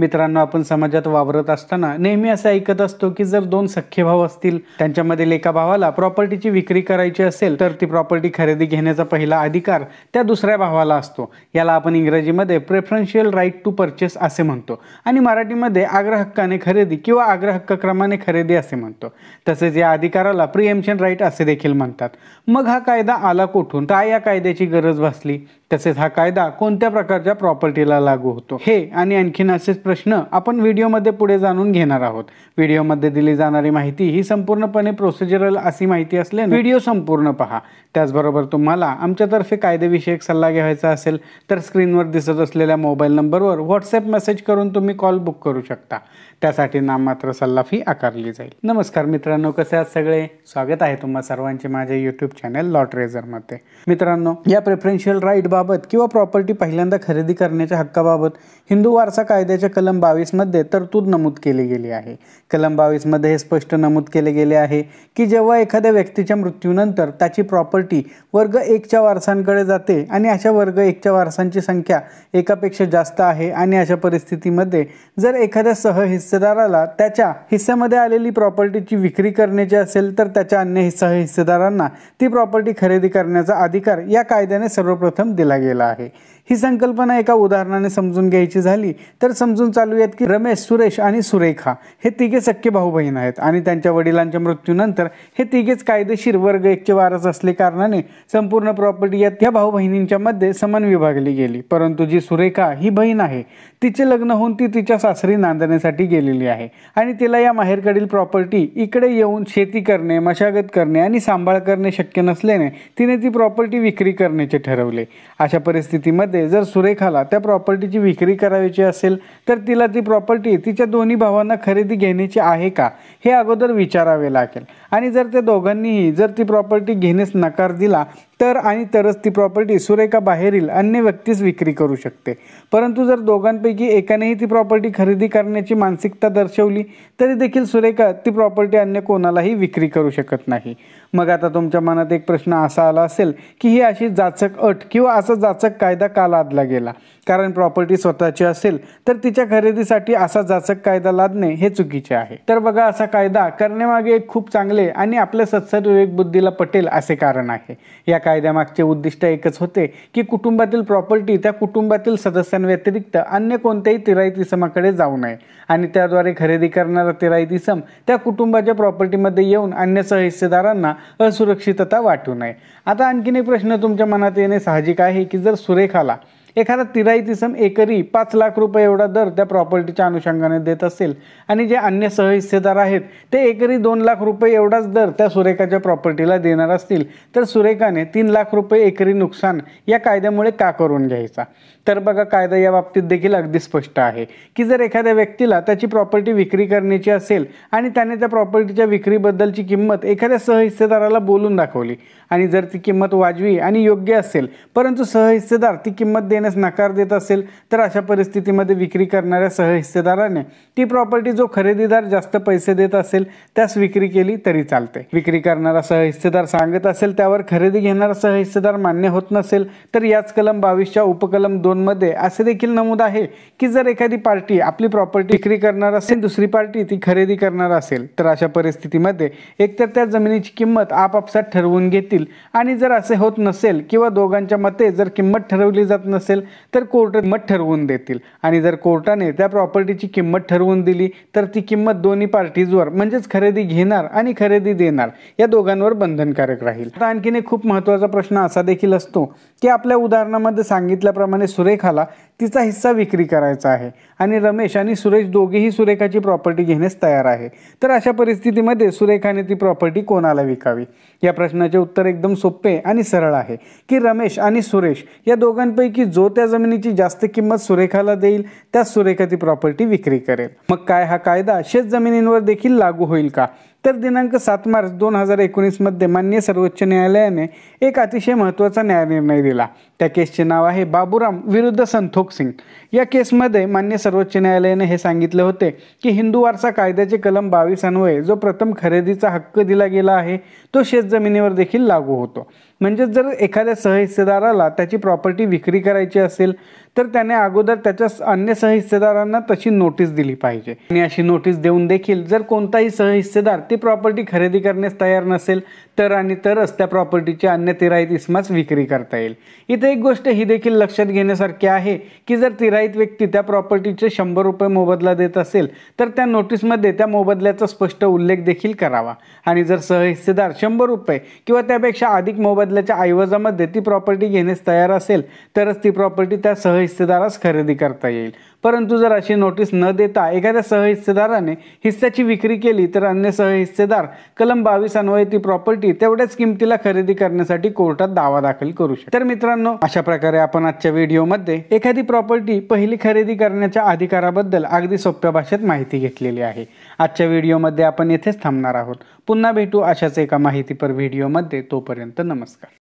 मित्रांनो आपण समाजात वावरत असताना नेहमी असं ऐकत असतो की जर दोन सख्खे भाऊ असतील त्यांच्यामधील एका भावाला प्रॉपर्टीची विक्री करायची असेल तर ती प्रॉपर्टी खरेदी घेण्याचा पहिला अधिकार त्या दुसऱ्या भावाला असतो याला आपण इंग्रजीमध्ये प्रेफरन्शियल राईट टू परचेस असे म्हणतो आणि मराठीमध्ये आग्रहक्काने खरेदी किंवा आग्रहक्क क्रमाने खरेदी असे म्हणतो तसेच या अधिकाराला प्रिएम्शन राईट असे देखील म्हणतात मग हा कायदा आला कुठून काय या कायद्याची गरज भासली तसेच हा कायदा कोणत्या प्रकारच्या प्रॉपर्टीला लागू होतो हे आणि आणखीन असेच प्रश्न आपण व्हिडिओमध्ये पुढे जाणून घेणार आहोत व्हिडिओमध्ये दिली जाणारी माहिती ही संपूर्णपणे प्रोसिजरल अशी माहिती असल्याने व्हिडिओ संपूर्ण पहा त्याचबरोबर तुम्हाला आमच्यातर्फे कायदेविषयक सल्ला घ्यायचा असेल तर स्क्रीनवर दिसत असलेल्या मोबाईल नंबरवर व्हॉट्सअप मेसेज करून तुम्ही कॉल बुक करू शकता त्यासाठी नाममात्र सल्ला फी आकारली जाईल नमस्कार मित्रांनो कसे आहात सगळे स्वागत आहे तुम्हा सर्वांचे माझ्या यूट्यूब चॅनल लॉटरेझरमध्ये मित्रांनो या प्रेफरेन्शियल राईट बा बाबत किंवा प्रॉपर्टी पहिल्यांदा खरेदी करण्याच्या हक्काबाबत हिंदू वारसा कायद्याच्या कलम बावीसमध्ये तरतूद नमूद केली गेली आहे कलम बावीसमध्ये हे स्पष्ट नमूद केले गेले आहे की जेव्हा एखाद्या व्यक्तीच्या मृत्यूनंतर त्याची प्रॉपर्टी वर्ग एकच्या वारसांकडे जाते आणि अशा वर्ग एकच्या वारसांची संख्या एकापेक्षा जास्त आहे आणि अशा परिस्थितीमध्ये जर एखाद्या सह हिस्सेदाराला त्याच्या हिस्स्यामध्ये आलेली प्रॉपर्टीची विक्री करण्याची असेल तर त्याच्या अन्य सह ती प्रॉपर्टी खरेदी करण्याचा अधिकार या कायद्याने सर्वप्रथम दिला केला गेला आहे ही संकल्पना एका उदाहरणाने समजून घ्यायची झाली तर समजून आहेत की रमेश सुरेश आणि सुरेखा हे तिघे सख्खे भाऊ बहीण आहेत आणि त्यांच्या वडिलांच्या मृत्यूनंतर हे तिघेच कायदेशीर वर्ग एकचे वारस असले कारणाने संपूर्ण प्रॉपर्टी या त्या भाऊ बहिणींच्या मध्ये समान विभागली गेली परंतु जी सुरेखा ही बहीण आहे तिचे लग्न होऊन ती तिच्या सासरी नांदण्यासाठी गेलेली आहे आणि तिला या माहेरकडील प्रॉपर्टी इकडे येऊन शेती करणे मशागत करणे आणि सांभाळ करणे शक्य नसल्याने तिने ती प्रॉपर्टी विक्री करण्याचे ठरवले अशा परिस्थितीमध्ये जर सुरेखाला त्या प्रॉपर्टीची विक्री करायची असेल तर तिला ती प्रॉपर्टी तिच्या दोन्ही भावांना खरेदी घेण्याची आहे का हे अगोदर विचारावे लागेल आणि जर त्या दोघांनीही जर ती प्रॉपर्टी घेण्यास नकार दिला तर आणि तरच ती प्रॉपर्टी सुरेखा बाहेरील अन्य व्यक्तीस विक्री करू शकते परंतु जर दोघांपैकी एकानेही ती प्रॉपर्टी खरेदी करण्याची मानसिकता दर्शवली तरी देखील सुरेखा ती प्रॉपर्टी अन्य कोणालाही विक्री करू शकत नाही मग आता तुमच्या मनात एक प्रश्न असा आला असेल की ही अशी जाचक अट किंवा असा जाचक कायदा का लादला गेला कारण प्रॉपर्टी स्वतःची असेल तर तिच्या खरेदीसाठी असा जाचक कायदा लादणे हे चुकीचे आहे तर बघा असा कायदा करण्यामागे एक खूप चांगले आणि आपल्या सत्सर विवेक बुद्धीला पटेल असे कारण आहे या कायद्यामागचे उद्दिष्ट एकच होते की कुटुंबातील प्रॉपर्टी त्या कुटुंबातील सदस्यांव्यतिरिक्त अन्य कोणत्याही तिराईत इसमाकडे जाऊ नये आणि त्याद्वारे खरेदी करणारा तिराईत इसम त्या कुटुंबाच्या प्रॉपर्टीमध्ये येऊन अन्य सहिस्सेदारांना असुरक्षितता वाटू नये आता आणखीन एक प्रश्न तुमच्या मनात येणे साहजिक आहे की जर सुरेखाला एखादा तिराई तिसम एकरी पाच लाख रुपये एवढा दर त्या प्रॉपर्टीच्या अनुषंगाने देत असेल आणि जे अन्य सहहिस्सेदार आहेत ते एकरी दोन लाख रुपये एवढाच दर त्या सुरेखाच्या प्रॉपर्टीला देणार असतील तर सुरेखाने तीन लाख रुपये एकरी नुकसान या कायद्यामुळे का करून घ्यायचा तर बघा कायदा या बाबतीत देखील अगदी स्पष्ट आहे की जर एखाद्या व्यक्तीला त्याची प्रॉपर्टी विक्री करण्याची असेल आणि त्याने त्या प्रॉपर्टीच्या विक्रीबद्दलची किंमत एखाद्या सहहिस्सेदाराला बोलून दाखवली आणि जर ती किंमत वाजवी आणि योग्य असेल परंतु सहहिस्सेदार ती किंमत देण्यास नकार देत असेल तर अशा परिस्थितीमध्ये विक्री करणाऱ्या सहहिस्सेदाराने ती प्रॉपर्टी जो खरेदीदार जास्त पैसे देत असेल त्यास विक्री केली तरी चालते विक्री करणारा सहहिस्सेदार सांगत असेल त्यावर खरेदी घेणारा सहहिस्सेदार मान्य होत नसेल तर याच कलम बावीसच्या उपकलम दोनमध्ये असे देखील नमूद आहे की जर एखादी पार्टी आपली प्रॉपर्टी विक्री करणार असेल दुसरी पार्टी ती खरेदी करणार असेल तर अशा परिस्थितीमध्ये एकतर त्या जमिनीची किंमत आपापसात ठरवून घेतील आणि जर असे होत नसेल किंवा दोघांच्या मते जर किंमत ठरवली जात नसेल तर कोर्ट किंमत ठरवून देतील आणि जर कोर्टाने त्या प्रॉपर्टीची किंमत ठरवून दिली तर ती किंमत दोन्ही पार्टीजवर म्हणजेच खरेदी घेणार आणि खरेदी देणार या दोघांवर बंधनकारक राहील आता आणखीन एक खूप महत्त्वाचा प्रश्न असा देखील असतो की आपल्या उदाहरणामध्ये सांगितल्याप्रमाणे सुरेखाला तिचा हिस्सा विक्री करायचा आहे आणि रमेश आणि सुरेश दोघेही सुरेखाची प्रॉपर्टी घेण्यास तयार आहे तर अशा परिस्थितीमध्ये सुरेखाने ती प्रॉपर्टी कोणाला विकावी या प्रश्नाचे उत्तर एकदम सोपे आणि सरळ आहे की रमेश आणि सुरेश या दोघांपैकी जो त्या जमिनीची जास्त किंमत सुरेखाला देईल त्याच सुरेखा ती प्रॉपर्टी विक्री करेल मग काय हा कायदा शेत जमिनींवर देखील लागू होईल का तर दिनांक सात मार्च दोन हजार एकोणीसमध्ये मान्य सर्वोच्च न्यायालयाने एक अतिशय महत्त्वाचा निर्णय दिला त्या केसचे नाव आहे बाबूराम विरुद्ध संतोख सिंग या केसमध्ये मान्य सर्वोच्च न्यायालयाने हे सांगितले होते की हिंदू वारसा कायद्याचे कलम बावीस अन्वये जो प्रथम खरेदीचा हक्क दिला गेला आहे तो शेतजमिनीवर देखील लागू होतो म्हणजे जर एखाद्या सहहिस्सेदाराला त्याची प्रॉपर्टी विक्री करायची असेल तर त्याने अगोदर त्याच्या अन्य सहहिस्सेदारांना तशी नोटीस दिली पाहिजे आणि अशी नोटीस देऊन देखील जर कोणताही सहहिस्सेदार ती प्रॉपर्टी खरेदी करण्यास तयार नसेल तर आणि तरच त्या प्रॉपर्टीची अन्य तिराईत इसमास विक्री करता येईल इथे एक गोष्ट ही देखील लक्षात घेण्यासारखी आहे की जर तिराईत व्यक्ती त्या प्रॉपर्टीचे शंभर रुपये मोबदला देत असेल तर त्या नोटीसमध्ये त्या मोबदल्याचा स्पष्ट उल्लेख देखील करावा आणि जर सहहिस्सेदार शंभर रुपये किंवा त्यापेक्षा अधिक मोबदला मोबदल्याच्या ऐवजामध्ये ती प्रॉपर्टी घेण्यास तयार असेल तरच ती प्रॉपर्टी त्या सहहिस्सेदारास खरेदी करता येईल परंतु जर अशी नोटीस न देता एखाद्या सहहिस्सेदाराने हिस्स्याची विक्री केली तर अन्य सहहिस्सेदार कलम बावीस अन्वये ती प्रॉपर्टी तेवढ्याच किमतीला खरेदी करण्यासाठी कोर्टात दावा दाखल करू शकतो तर मित्रांनो अशा प्रकारे आपण आजच्या व्हिडिओमध्ये एखादी प्रॉपर्टी पहिली खरेदी करण्याच्या अधिकाराबद्दल अगदी सोप्या भाषेत माहिती घेतलेली आहे आजच्या व्हिडिओमध्ये आपण येथेच थांबणार आहोत पुन्हा भेटू अशाच एका माहितीपर व्हिडिओमध्ये तोपर्यंत नमस्कार